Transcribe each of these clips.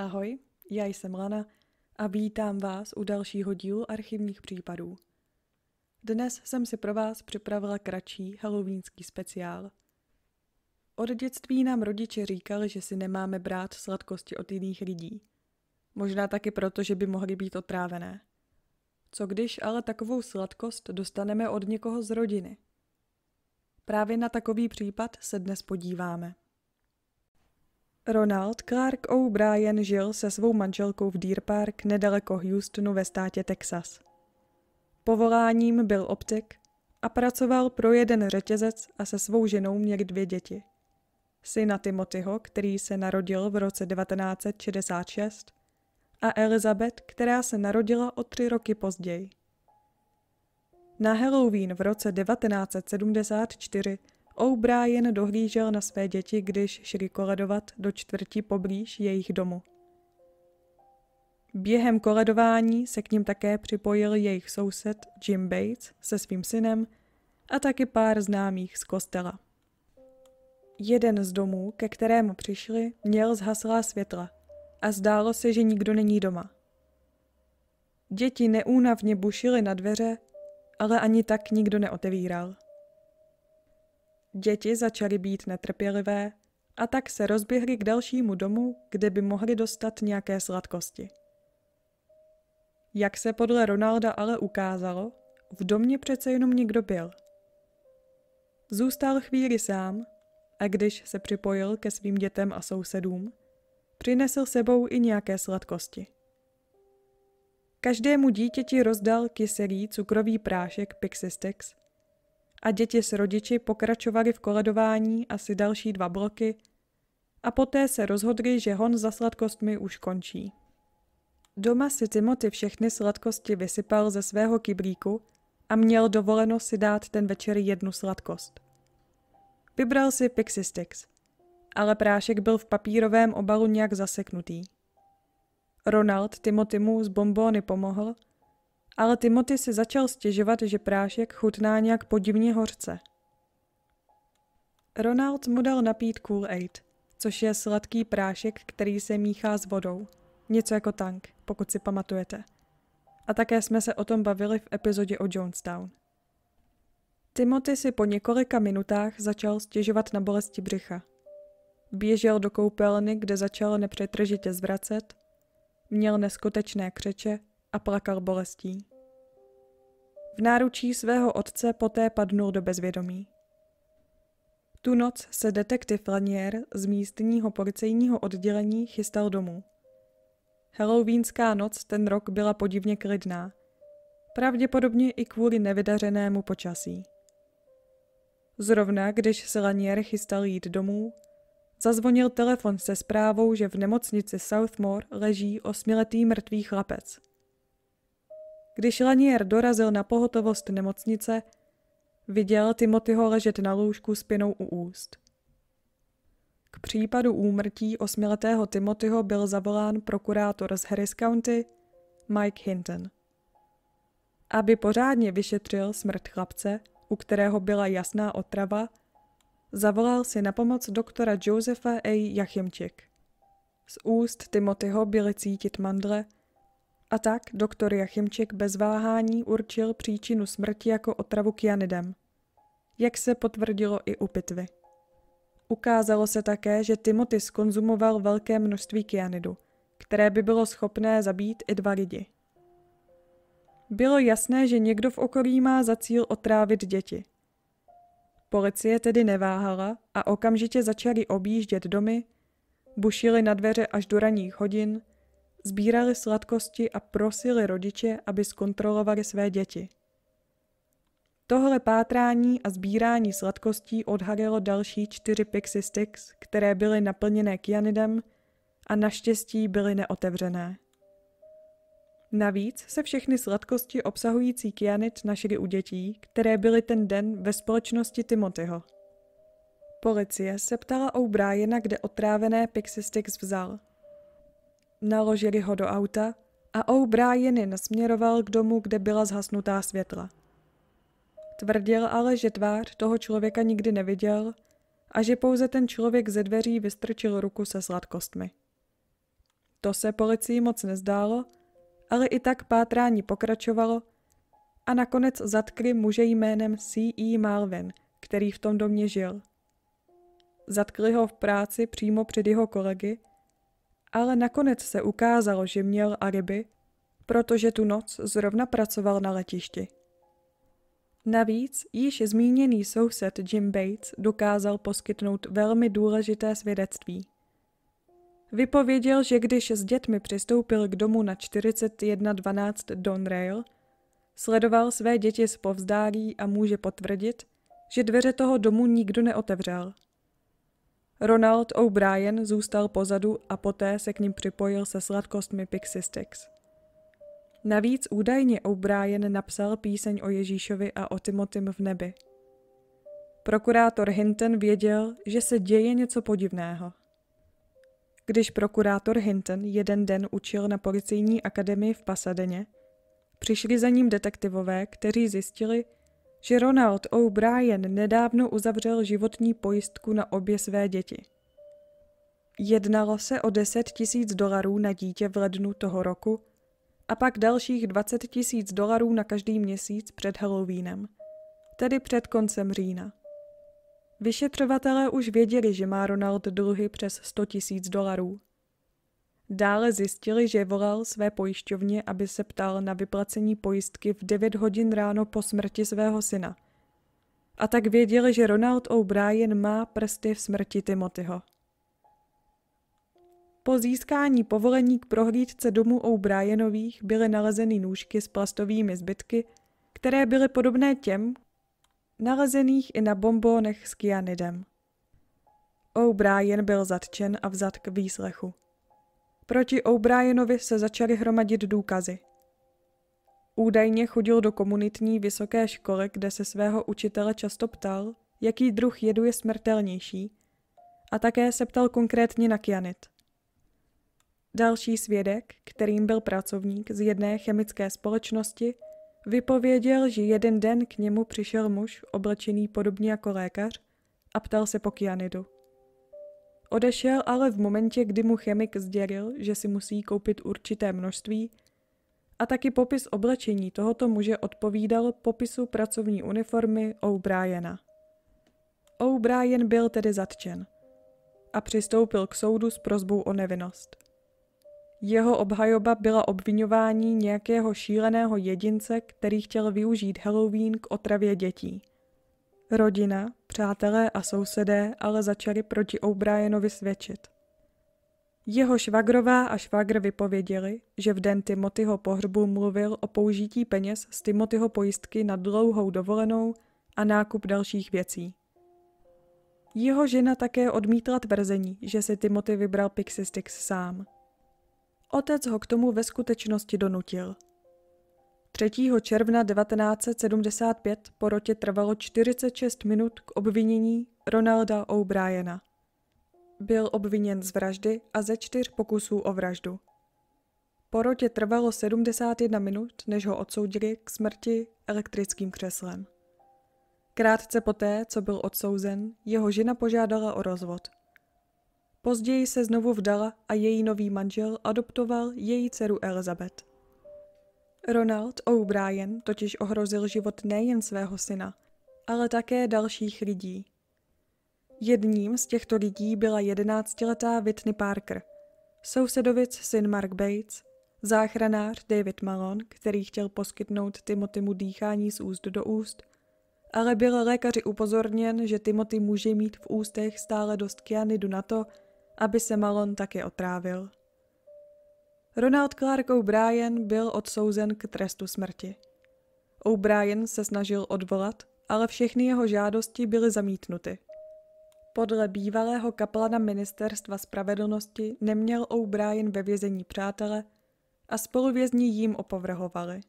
Ahoj, já jsem Lana a vítám vás u dalšího dílu archivních případů. Dnes jsem si pro vás připravila kratší halloweenský speciál. Od dětství nám rodiče říkali, že si nemáme brát sladkosti od jiných lidí. Možná taky proto, že by mohly být otrávené. Co když ale takovou sladkost dostaneme od někoho z rodiny? Právě na takový případ se dnes podíváme. Ronald Clark O'Brien žil se svou manželkou v Deer Park nedaleko Houstonu ve státě Texas. Povoláním byl optik a pracoval pro jeden řetězec a se svou ženou měli dvě děti. Syna Timothyho, který se narodil v roce 1966, a Elizabeth, která se narodila o tři roky později. Na Halloween v roce 1974 O'Brien dohlížel na své děti, když šli koledovat do čtvrti poblíž jejich domu. Během koledování se k ním také připojil jejich soused Jim Bates se svým synem a taky pár známých z kostela. Jeden z domů, ke kterému přišli, měl zhaslá světla a zdálo se, že nikdo není doma. Děti neúnavně bušily na dveře, ale ani tak nikdo neotevíral. Děti začaly být netrpělivé a tak se rozběhly k dalšímu domu, kde by mohli dostat nějaké sladkosti. Jak se podle Ronalda ale ukázalo, v domě přece jenom někdo byl. Zůstal chvíli sám a když se připojil ke svým dětem a sousedům, přinesl sebou i nějaké sladkosti. Každému dítěti rozdal kyselý cukrový prášek Pixistex a děti s rodiči pokračovali v koledování asi další dva bloky a poté se rozhodli, že hon za sladkostmi už končí. Doma si Timothy všechny sladkosti vysypal ze svého kyblíku a měl dovoleno si dát ten večer jednu sladkost. Vybral si Pixie Sticks, ale prášek byl v papírovém obalu nějak zaseknutý. Ronald Timotimu z bombóny pomohl – ale Timothy si začal stěžovat, že prášek chutná nějak podivně hořce. Ronald mu dal napít Cool aid což je sladký prášek, který se míchá s vodou. Něco jako tank, pokud si pamatujete. A také jsme se o tom bavili v epizodě o Jonestown. Timothy si po několika minutách začal stěžovat na bolesti břicha. Běžel do koupelny, kde začal nepřetržitě zvracet, měl neskutečné křeče a plakal bolestí. V náručí svého otce poté padnul do bezvědomí. Tu noc se detektiv Lanier z místního policejního oddělení chystal domů. Halloweenská noc ten rok byla podivně klidná, pravděpodobně i kvůli nevydařenému počasí. Zrovna, když se Lanier chystal jít domů, zazvonil telefon se zprávou, že v nemocnici Southmore leží osmiletý mrtvý chlapec – když Lanier dorazil na pohotovost nemocnice, viděl Timothyho ležet na lůžku s pěnou u úst. K případu úmrtí osmiletého Timothyho byl zavolán prokurátor z Harris County Mike Hinton. Aby pořádně vyšetřil smrt chlapce, u kterého byla jasná otrava, zavolal si na pomoc doktora Josefa A. Jachimčik. Z úst Timothyho byly cítit mandle – a tak doktor Jachimček bez váhání určil příčinu smrti jako otravu kyanidem. Jak se potvrdilo i u pitvy. Ukázalo se také, že Timothy skonzumoval velké množství kyanidu, které by bylo schopné zabít i dva lidi. Bylo jasné, že někdo v okolí má za cíl otrávit děti. Policie tedy neváhala a okamžitě začali objíždět domy, bušili na dveře až do ranních hodin, sbírali sladkosti a prosili rodiče, aby zkontrolovali své děti. Tohle pátrání a sbírání sladkostí odhalilo další čtyři Pixie Sticks, které byly naplněné kyanidem a naštěstí byly neotevřené. Navíc se všechny sladkosti obsahující kyanid našly u dětí, které byly ten den ve společnosti Timothyho. Policie se ptala O'Briena, kde otrávené Pixie Sticks vzal – naložili ho do auta a O'Brien je nasměroval k domu, kde byla zhasnutá světla. Tvrdil ale, že tvář toho člověka nikdy neviděl a že pouze ten člověk ze dveří vystrčil ruku se sladkostmi. To se policii moc nezdálo, ale i tak pátrání pokračovalo a nakonec zatkli muže jménem C.E. Malvin, který v tom domě žil. Zatkli ho v práci přímo před jeho kolegy ale nakonec se ukázalo, že měl alibi, protože tu noc zrovna pracoval na letišti. Navíc již zmíněný soused Jim Bates dokázal poskytnout velmi důležité svědectví. Vypověděl, že když s dětmi přistoupil k domu na 4112 Donrail, sledoval své děti z povzdálí a může potvrdit, že dveře toho domu nikdo neotevřel. Ronald O'Brien zůstal pozadu a poté se k ním připojil se sladkostmi Pixie Sticks. Navíc údajně O'Brien napsal píseň o Ježíšovi a o Timotym v nebi. Prokurátor Hinton věděl, že se děje něco podivného. Když prokurátor Hinton jeden den učil na policejní akademii v Pasadeně, přišli za ním detektivové, kteří zjistili, že Ronald O'Brien nedávno uzavřel životní pojistku na obě své děti. Jednalo se o 10 tisíc dolarů na dítě v lednu toho roku a pak dalších 20 tisíc dolarů na každý měsíc před Halloweenem, tedy před koncem října. Vyšetřovatelé už věděli, že má Ronald dluhy přes 100 tisíc dolarů. Dále zjistili, že volal své pojišťovně, aby se ptal na vyplacení pojistky v 9 hodin ráno po smrti svého syna. A tak věděli, že Ronald O'Brien má prsty v smrti Timothyho. Po získání povolení k prohlídce domu O'Brienových byly nalezeny nůžky s plastovými zbytky, které byly podobné těm, nalezených i na bombónech s kyanidem. O'Brien byl zatčen a vzat k výslechu. Proti O'Brienovi se začaly hromadit důkazy. Údajně chodil do komunitní vysoké školy, kde se svého učitele často ptal, jaký druh jedu je smrtelnější, a také se ptal konkrétně na kyanit. Další svědek, kterým byl pracovník z jedné chemické společnosti, vypověděl, že jeden den k němu přišel muž oblečený podobně jako lékař a ptal se po kyanidu. Odešel ale v momentě, kdy mu chemik sdělil, že si musí koupit určité množství, a taky popis oblečení tohoto muže odpovídal popisu pracovní uniformy O'Briena. O'Brien byl tedy zatčen a přistoupil k soudu s prozbou o nevinnost. Jeho obhajoba byla obvinování nějakého šíleného jedince, který chtěl využít Halloween k otravě dětí. Rodina, přátelé a sousedé ale začali proti O'Brienovi svědčit. Jeho švagrová a švagr vypověděli, že v den Timothyho pohřbu mluvil o použití peněz z Timothyho pojistky na dlouhou dovolenou a nákup dalších věcí. Jeho žena také odmítla tvrzení, že si Timothy vybral Pixie Sticks sám. Otec ho k tomu ve skutečnosti donutil – 3. června 1975 porotě trvalo 46 minut k obvinění Ronalda O'Briena. Byl obviněn z vraždy a ze čtyř pokusů o vraždu. Porotě trvalo 71 minut, než ho odsoudili k smrti elektrickým křeslem. Krátce poté, co byl odsouzen, jeho žena požádala o rozvod. Později se znovu vdala a její nový manžel adoptoval její dceru Elizabeth. Ronald O'Brien totiž ohrozil život nejen svého syna, ale také dalších lidí. Jedním z těchto lidí byla jedenáctiletá Whitney Parker, sousedovic syn Mark Bates, záchranář David Malone, který chtěl poskytnout Timothymu dýchání z úst do úst, ale byl lékaři upozorněn, že Timothy může mít v ústech stále dost kyanidu na to, aby se Malon také otrávil. Ronald Clark O'Brien byl odsouzen k trestu smrti. O'Brien se snažil odvolat, ale všechny jeho žádosti byly zamítnuty. Podle bývalého kaplana Ministerstva spravedlnosti neměl O'Brien ve vězení přátele a spoluvězni jím opovrhovali.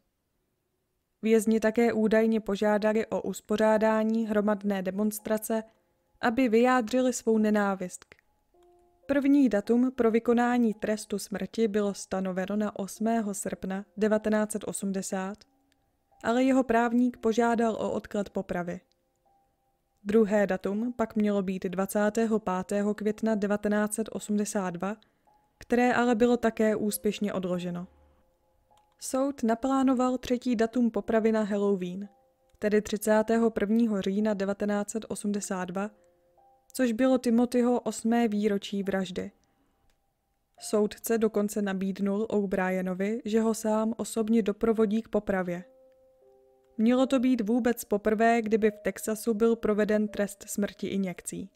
Vězni také údajně požádali o uspořádání hromadné demonstrace, aby vyjádřili svou nenávist k První datum pro vykonání trestu smrti bylo stanoveno na 8. srpna 1980, ale jeho právník požádal o odklad popravy. Druhé datum pak mělo být 25. května 1982, které ale bylo také úspěšně odloženo. Soud naplánoval třetí datum popravy na Halloween, tedy 31. října 1982, což bylo Timothyho osmé výročí vraždy. Soudce dokonce nabídnul O'Brienovi, že ho sám osobně doprovodí k popravě. Mělo to být vůbec poprvé, kdyby v Texasu byl proveden trest smrti injekcí.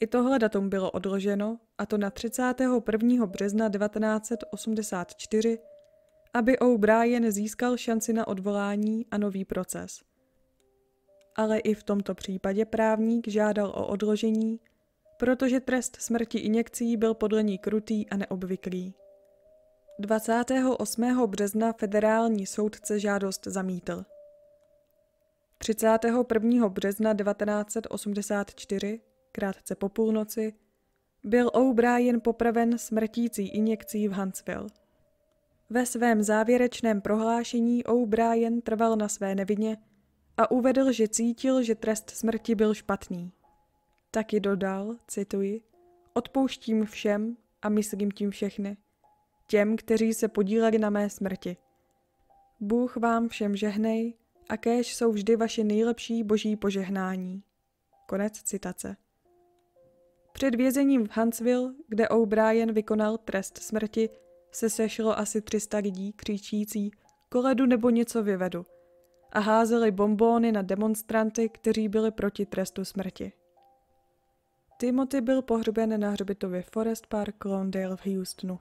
I tohle datum bylo odloženo, a to na 31. března 1984, aby O'Brien získal šanci na odvolání a nový proces ale i v tomto případě právník žádal o odložení, protože trest smrti injekcí byl podle ní krutý a neobvyklý. 28. března federální soudce žádost zamítl. 31. března 1984, krátce po půlnoci, byl O'Brien popraven smrtící injekcí v Huntsville. Ve svém závěrečném prohlášení O'Brien trval na své nevině a uvedl, že cítil, že trest smrti byl špatný. Taky dodal, cituji, odpouštím všem a myslím tím všechny. Těm, kteří se podíleli na mé smrti. Bůh vám všem žehnej a kéž jsou vždy vaše nejlepší boží požehnání. Konec citace. Před vězením v Huntsville, kde O'Brien vykonal trest smrti, se sešlo asi 300 lidí křičící koledu nebo něco vyvedu – a házeli bombóny na demonstranty, kteří byli proti trestu smrti. Timothy byl pohřben na hřbitově Forest Park Lawndale v Houstonu.